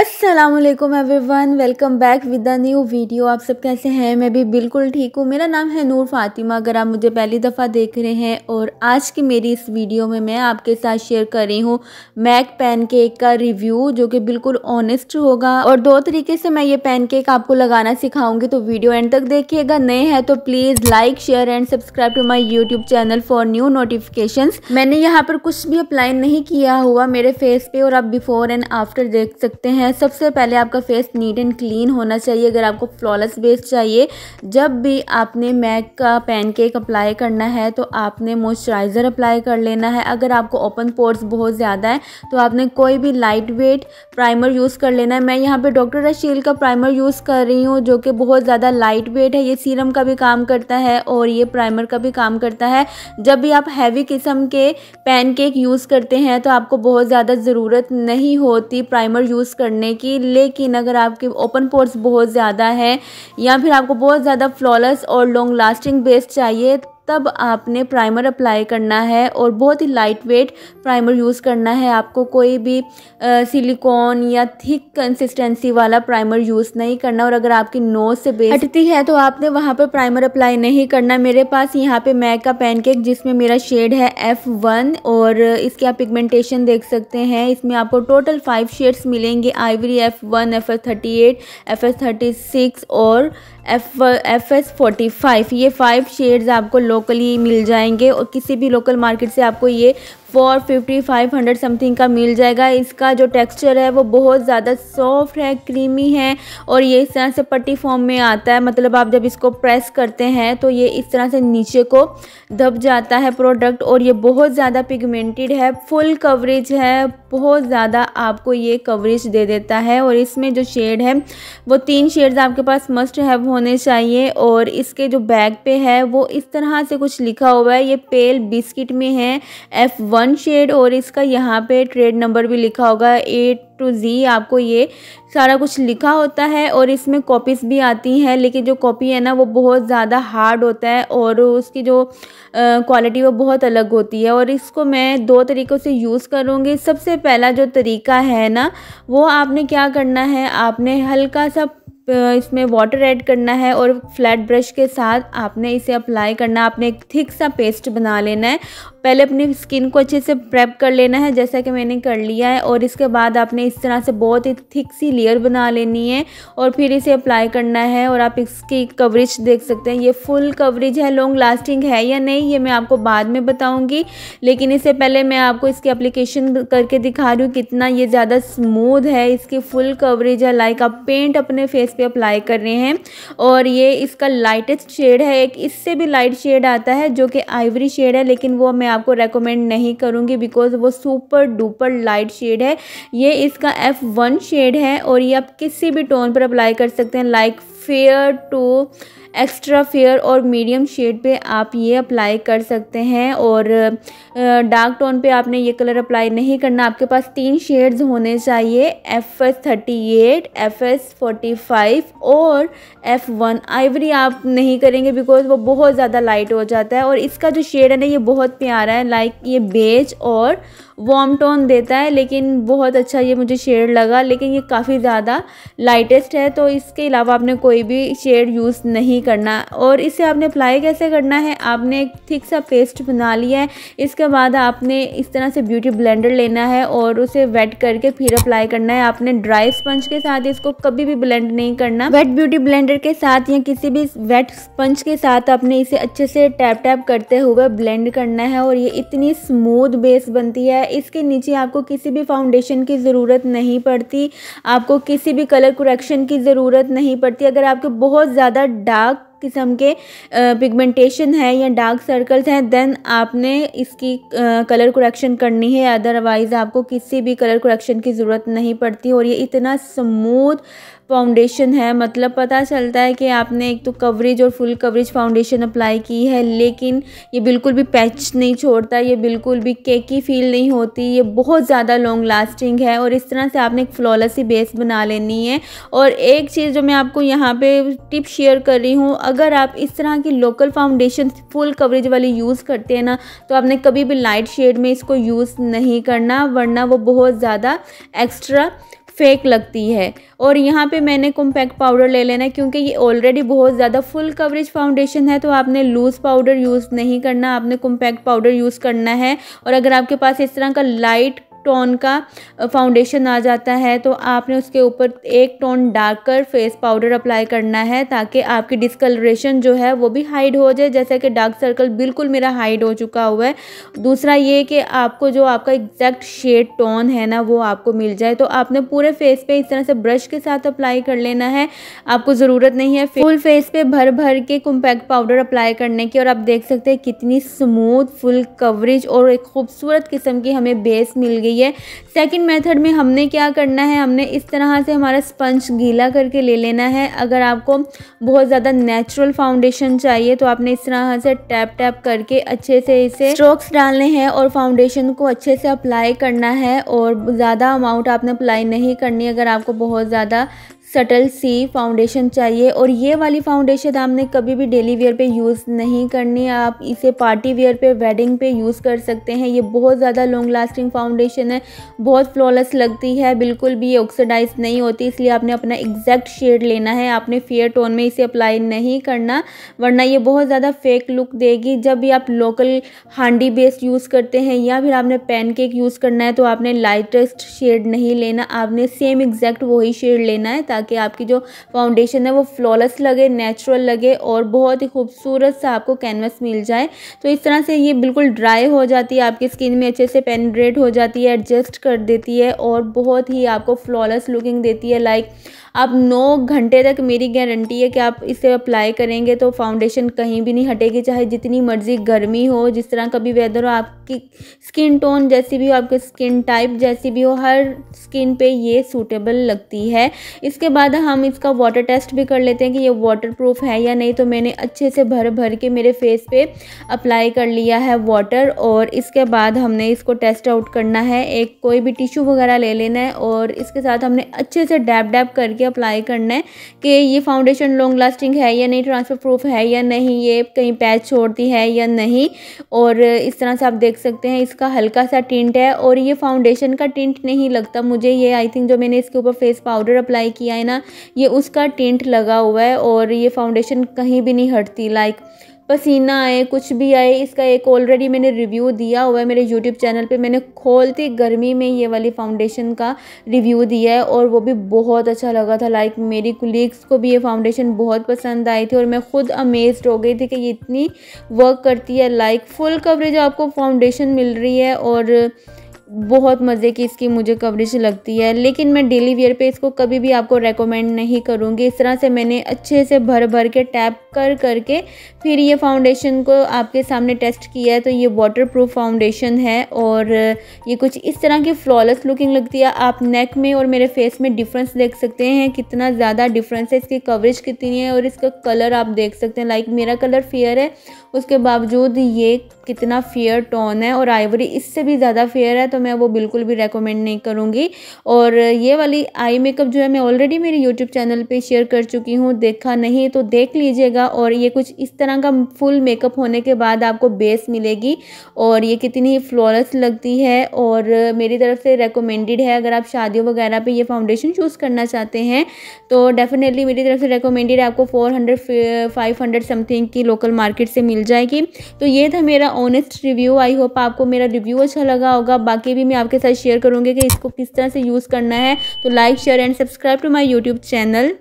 अस्सलाम वालेकुम one welcome back with a new video आप सब कैसे हैं मैं भी बिल्कुल ठीक हूँ मेरा नाम है नूर फातिमा अगर आप मुझे पहली दफ़ा देख रहे हैं और आज की मेरी इस वीडियो में मैं आपके साथ शेयर कर रही हूँ मैक पैनकेक का रिव्यू जो कि बिल्कुल ऑनेस्ट होगा और दो तरीके से मैं ये पैनकेक आपको लगाना सिखाऊंगी तो वीडियो एंड तक देखिएगा नए हैं तो please like share and subscribe to my YouTube channel for new notification मैंने यहाँ पर कुछ भी अप्लाई नहीं किया हुआ मेरे फेस पे और आप बिफोर एंड आफ्टर देख सकते हैं सबसे पहले आपका फेस नीट एंड क्लीन होना चाहिए अगर आपको फ्लॉलेस बेस चाहिए जब भी आपने मैक का पैनकेक अप्लाई करना है तो आपने मॉइस्चराइज़र अप्लाई कर लेना है अगर आपको ओपन पोर्स बहुत ज़्यादा है तो आपने कोई भी लाइट वेट प्राइमर यूज़ कर लेना है मैं यहाँ पे डॉक्टर रशील का प्राइमर यूज़ कर रही हूँ जो कि बहुत ज़्यादा लाइट वेट है ये सीरम का भी काम करता है और ये प्राइमर का भी काम करता है जब भी आप हैवी किस्म के पैनकेक यूज़ करते हैं तो आपको बहुत ज़्यादा ज़रूरत नहीं होती प्राइमर यूज़ करने करने की लेकिन अगर आपके ओपन पोर्स बहुत ज़्यादा है या फिर आपको बहुत ज़्यादा फ्लॉलेस और लॉन्ग लास्टिंग बेस चाहिए तब आपने प्राइमर अप्लाई करना है और बहुत ही लाइट वेट प्राइमर यूज़ करना है आपको कोई भी सिलिकॉन या थिक कंसिस्टेंसी वाला प्राइमर यूज़ नहीं करना और अगर आपकी नोज से बेस हटती है तो आपने वहाँ पर प्राइमर अप्लाई नहीं करना मेरे पास यहाँ पे मैक का पैनकेक जिसमें मेरा शेड है एफ़ वन और इसकी आप पिगमेंटेशन देख सकते हैं इसमें आपको टोटल फाइव शेड्स मिलेंगे ivory F one F S thirty eight F S thirty six और F F S forty five ये फाइव शेड्स आपको लोकली मिल जाएंगे और किसी भी लोकल मार्केट से आपको ये four fifty five hundred something का मिल जाएगा इसका जो टेक्सचर है वो बहुत ज़्यादा सॉफ्ट है क्रीमी है और ये इस तरह से पट्टी फॉर्म में आता है मतलब आप जब इसको प्रेस करते हैं तो ये इस तरह से नीचे को दब जाता है प्रोडक्ट और ये बहुत ज़्यादा पिगमेंटेड है फुल कवरेज है बहुत ज़्यादा आपको ये कवरेज दे देता है और इसमें जो शेड है वो तीन शेड्स आपके पास मस्ट हैव होने चाहिए और इसके जो बैग पे है वो इस तरह से कुछ लिखा हुआ है ये पेल बिस्किट में है एफ़ वन वन शेड और इसका यहाँ पे ट्रेड नंबर भी लिखा होगा ए टू जी आपको ये सारा कुछ लिखा होता है और इसमें कॉपीज़ भी आती हैं लेकिन जो कॉपी है ना वो बहुत ज़्यादा हार्ड होता है और उसकी जो क्वालिटी वो बहुत अलग होती है और इसको मैं दो तरीक़ों से यूज़ करूँगी सबसे पहला जो तरीका है ना वो आपने क्या करना है आपने हल्का सा इसमें वाटर ऐड करना है और फ्लैट ब्रश के साथ आपने इसे अप्लाई करना आपने एक थिक सा पेस्ट बना लेना है पहले अपनी स्किन को अच्छे से प्रेप कर लेना है जैसा कि मैंने कर लिया है और इसके बाद आपने इस तरह से बहुत ही थिक सी लेयर बना लेनी है और फिर इसे अप्लाई करना है और आप इसकी कवरेज देख सकते हैं ये फुल कवरेज है लॉन्ग लास्टिंग है या नहीं ये मैं आपको बाद में बताऊँगी लेकिन इससे पहले मैं आपको इसकी अप्लीकेशन करके दिखा रही हूँ कितना ये ज़्यादा स्मूद है इसकी फुल कवरेज है लाइक आप पेंट अपने फेस पर अप्लाई कर रहे हैं और ये इसका लाइटेस्ट शेड है एक इससे भी लाइट शेड आता है जो कि आइवरी शेड है लेकिन वो मैं आपको रेकमेंड नहीं करूँगी बिकॉज वो सुपर डुपर लाइट शेड है ये इसका एफ़ वन शेड है और ये आप किसी भी टोन पर अप्लाई कर सकते हैं like fair to extra fair और मीडियम शेड पे आप ये अप्लाई कर सकते हैं और डार्क टोन पे आपने ये कलर अप्लाई नहीं करना आपके पास तीन शेड्स होने चाहिए F S thirty eight F S forty five और एफ वन आइवरी आप नहीं करेंगे बिकॉज वो बहुत ज़्यादा लाइट हो जाता है और इसका जो शेड है ना ये बहुत प्यारा है लाइक ये बेज और वॉम टोन देता है लेकिन बहुत अच्छा ये मुझे शेड लगा लेकिन ये काफ़ी ज़्यादा लाइटेस्ट है तो इसके अलावा आपने कोई भी शेड यूज़ नहीं करना और इसे आपने अप्लाई कैसे करना है आपने एक थिक सा पेस्ट बना लिया है इसके बाद आपने इस तरह से ब्यूटी ब्लेंडर लेना है और उसे वेट करके फिर अप्लाई करना है आपने ड्राई स्पंज के साथ इसको कभी भी ब्लेंड नहीं करना वेट ब्यूटी ब्लेंडर के साथ या किसी भी वेट स्पंज के साथ आपने इसे अच्छे से टैप टैप करते हुए ब्लेंड करना है और ये इतनी स्मूथ बेस बनती है इसके नीचे आपको किसी भी फाउंडेशन की ज़रूरत नहीं पड़ती आपको किसी भी कलर कुरेक्शन की ज़रूरत नहीं पड़ती अगर आपके बहुत ज़्यादा डार्क किस्म के पिगमेंटेशन है या डार्क सर्कल्स हैं देन आपने इसकी कलर कुरेक्शन करनी है अदरवाइज़ आपको किसी भी कलर कुरेक्शन की ज़रूरत नहीं पड़ती और ये इतना स्मूथ फाउंडेशन है मतलब पता चलता है कि आपने एक तो कवरेज और फुल कवरेज फाउंडेशन अप्लाई की है लेकिन ये बिल्कुल भी पैच नहीं छोड़ता ये बिल्कुल भी केकी फील नहीं होती ये बहुत ज़्यादा लॉन्ग लास्टिंग है और इस तरह से आपने एक फ्लॉलेस बेस बना लेनी है और एक चीज़ जो मैं आपको यहाँ पे टिप शेयर कर रही हूँ अगर आप इस तरह की लोकल फाउंडेशन फुल कवरेज वाली यूज़ करते हैं ना तो आपने कभी भी लाइट शेड में इसको यूज़ नहीं करना वरना वो बहुत ज़्यादा एक्स्ट्रा फेक लगती है और यहाँ पे मैंने कॉम्पैक्ट पाउडर ले लेना है क्योंकि ये ऑलरेडी बहुत ज़्यादा फुल कवरेज फाउंडेशन है तो आपने लूज़ पाउडर यूज़ नहीं करना आपने कॉम्पैक्ट पाउडर यूज़ करना है और अगर आपके पास इस तरह का लाइट टोन का फाउंडेशन आ जाता है तो आपने उसके ऊपर एक tone darker face powder apply करना है ताकि आपकी डिसकलरेशन जो है वो भी हाइड हो जाए जैसे कि डार्क सर्कल बिल्कुल मेरा हाइड हो चुका हुआ है दूसरा ये कि आपको जो आपका एग्जैक्ट शेड टोन है ना वो आपको मिल जाए तो आपने पूरे फेस पे इस तरह से ब्रश के साथ अप्लाई कर लेना है आपको ज़रूरत नहीं है फुल फेस पे भर भर के कॉम्पैक्ट पाउडर अप्लाई करने की और आप देख सकते हैं कितनी स्मूथ फुल कवरेज और एक खूबसूरत किस्म की हमें बेस मिल गई गई है सेकंड मेथड में हमने क्या करना है हमने इस तरह से हमारा स्पंज गीला करके ले लेना है अगर आपको बहुत ज़्यादा नेचुरल फाउंडेशन चाहिए तो आपने इस तरह से टैप टैप करके अच्छे से इसे स्ट्रोक्स डालने हैं और फाउंडेशन को अच्छे से अप्लाई करना है और ज़्यादा अमाउंट आपने अप्लाई नहीं करनी अगर आपको बहुत ज़्यादा सटल सी फाउंडेशन चाहिए और ये वाली फाउंडेशन आपने कभी भी डेली वेयर पे यूज़ नहीं करनी आप इसे पार्टी वेयर पे वेडिंग पे यूज़ कर सकते हैं ये बहुत ज़्यादा लॉन्ग लास्टिंग फाउंडेशन है बहुत फ्लॉलेस लगती है बिल्कुल भी ये ऑक्सीडाइज नहीं होती इसलिए आपने अपना एग्जैक्ट शेड लेना है आपने फेयर टोन में इसे अप्लाई नहीं करना वरना ये बहुत ज़्यादा फेक लुक देगी जब भी आप लोकल हांडी बेस्ड यूज़ करते हैं या फिर आपने पेनकेक यूज़ करना है तो आपने लाइटेस्ट शेड नहीं लेना आपने सेम एग्जैक्ट वही शेड लेना है ताकि ताकि आपकी जो फाउंडेशन है वो फ्लॉलेस लगे नेचुरल लगे और बहुत ही खूबसूरत सा आपको कैनवस मिल जाए तो इस तरह से ये बिल्कुल ड्राई हो जाती है आपकी स्किन में अच्छे से पेनड्रेट हो जाती है एडजस्ट कर देती है और बहुत ही आपको फ्लॉलेस लुकिंग देती है लाइक आप नौ घंटे तक मेरी गारंटी है कि आप इसे अप्लाई करेंगे तो फाउंडेशन कहीं भी नहीं हटेगी चाहे जितनी मर्जी गर्मी हो जिस तरह का भी वेदर हो आपकी स्किन टोन जैसी भी हो आपके स्किन टाइप जैसी भी हो हर स्किन पे ये सूटेबल लगती है इसके बाद हम इसका वाटर टेस्ट भी कर लेते हैं कि ये वाटर प्रूफ है या नहीं तो मैंने अच्छे से भर भर के मेरे फेस पे अप्लाई कर लिया है वाटर और इसके बाद हमने इसको टेस्ट आउट करना है एक कोई भी टिश्यू वगैरह ले लेना है और इसके साथ हमने अच्छे से डैप डैप करके करके अप्लाई करना है कि ये फाउंडेशन लॉन्ग लास्टिंग है या नहीं ट्रांसफ़र प्रूफ है या नहीं ये कहीं पैच छोड़ती है या नहीं और इस तरह से आप देख सकते हैं इसका हल्का सा टिंट है और ये फाउंडेशन का टिंट नहीं लगता मुझे ये आई थिंक जो मैंने इसके ऊपर फेस पाउडर अप्लाई किया है ना ये उसका टिंट लगा हुआ है और ये फाउंडेशन कहीं भी नहीं हटती लाइक पसीना आए कुछ भी आए इसका एक ऑलरेडी मैंने रिव्यू दिया हुआ है मेरे यूट्यूब चैनल पे मैंने खोलती गर्मी में ये वाली फाउंडेशन का रिव्यू दिया है और वो भी बहुत अच्छा लगा था लाइक मेरी कुलीग्स को भी ये फाउंडेशन बहुत पसंद आई थी और मैं ख़ुद अमेज्ड हो गई थी कि ये इतनी वर्क करती है लाइक फुल कवरेज आपको फाउंडेशन मिल रही है और बहुत मज़े की इसकी मुझे कवरेज लगती है लेकिन मैं डेली वेयर पे इसको कभी भी आपको रेकमेंड नहीं करूँगी इस तरह से मैंने अच्छे से भर भर के टैप कर करके फिर ये फाउंडेशन को आपके सामने टेस्ट किया है तो ये वाटर प्रूफ फाउंडेशन है और ये कुछ इस तरह की फ्लॉलेस लुकिंग लगती है आप नेक में और मेरे फेस में डिफ्रेंस देख सकते हैं कितना ज़्यादा डिफरेंस है इसकी कवरेज कितनी है और इसका कलर आप देख सकते हैं लाइक मेरा कलर फेयर है उसके बावजूद ये कितना फेयर टोन है और आइवरी इससे भी ज़्यादा फेयर है तो मैं वो बिल्कुल भी रेकमेंड नहीं करूँगी और ये वाली आई मेकअप जो है मैं ऑलरेडी मेरे यूट्यूब चैनल पे शेयर कर चुकी हूँ देखा नहीं तो देख लीजिएगा और ये कुछ इस तरह का फुल मेकअप होने के बाद आपको बेस मिलेगी और ये कितनी फ्लॉलेस लगती है और मेरी तरफ से रेकमेंडेड है अगर आप शादियों वगैरह पे ये फाउंडेशन चूज़ करना चाहते हैं तो डेफिनेटली मेरी तरफ से रेकमेंडेड आपको four hundred five hundred something की लोकल मार्केट से मिल जाएगी तो ये था मेरा ऑनेस्ट रिव्यू आई होप आपको मेरा रिव्यू अच्छा लगा होगा बाकी आगे भी मैं आपके साथ शेयर करूँगी कि इसको किस तरह से यूज़ करना है तो like share and subscribe to my YouTube channel